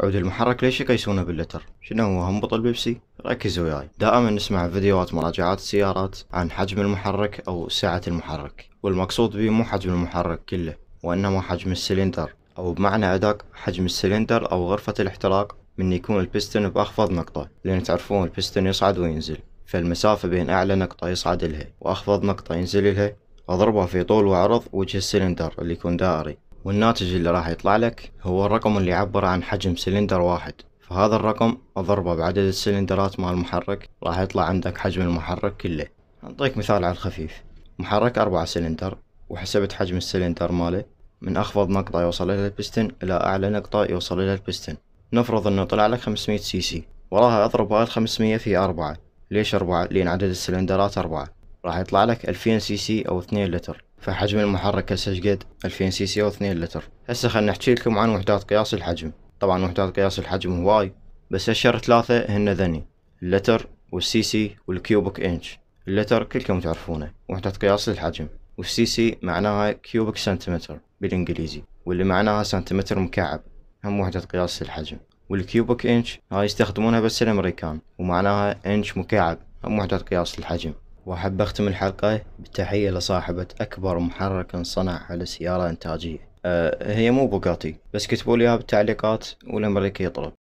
عود المحرك ليش يقيسونه باللتر؟ شنو هو بطل البيبسي؟ ركزوا وياي دائما نسمع فيديوهات مراجعات السيارات عن حجم المحرك أو سعة المحرك والمقصود به مو حجم المحرك كله وإنما حجم السلندر أو بمعنى أدق حجم السلندر أو غرفة الاحتراق من يكون البستن بأخفض نقطة لأن تعرفون البستن يصعد وينزل فالمسافة بين أعلى نقطة يصعد لها وأخفض نقطة ينزل لها أضربها في طول وعرض وجه السلندر اللي يكون دائري والناتج اللي راح يطلع لك هو الرقم اللي يعبر عن حجم سلندر واحد فهذا الرقم أضربه بعدد السلندرات مع المحرك راح يطلع عندك حجم المحرك كله نعطيك مثال على الخفيف محرك أربعة سلندر وحسبت حجم السلندر ماله من أخفض نقطة يوصل إلى البستن إلى أعلى نقطة يوصل إلى البستن نفرض أنه طلع لك 500 سي سي وراها أضرب هاي الخمسمية في أربعة ليش أربعة؟ لأن عدد السلندرات أربعة راح يطلع لك ألفين سي سي أو اثنين لتر فحجم المحرك هسه شقد 2000 سي سي او 2 لتر هسه خلنا نحكي لكم عن وحدات قياس الحجم طبعا وحدات قياس الحجم هواي بس اشهر ثلاثة هن ذني اللتر والسي سي والكيوبك انش اللتر كلكم تعرفونه وحدة قياس الحجم والسي سي معناها كيوبك سنتيمتر بالانجليزي واللي معناها سنتيمتر مكعب هم وحدة قياس الحجم والكيوبك انش هاي يستخدمونها بس الامريكان ومعناها انش مكعب هم وحدة قياس الحجم وأحب أختم الحلقة بتحية لصاحبة أكبر محرك صنع على سيارة إنتاجية أه هي مو بوغاتي بس كتبوا لي بالتعليقات والأمريكي يطلب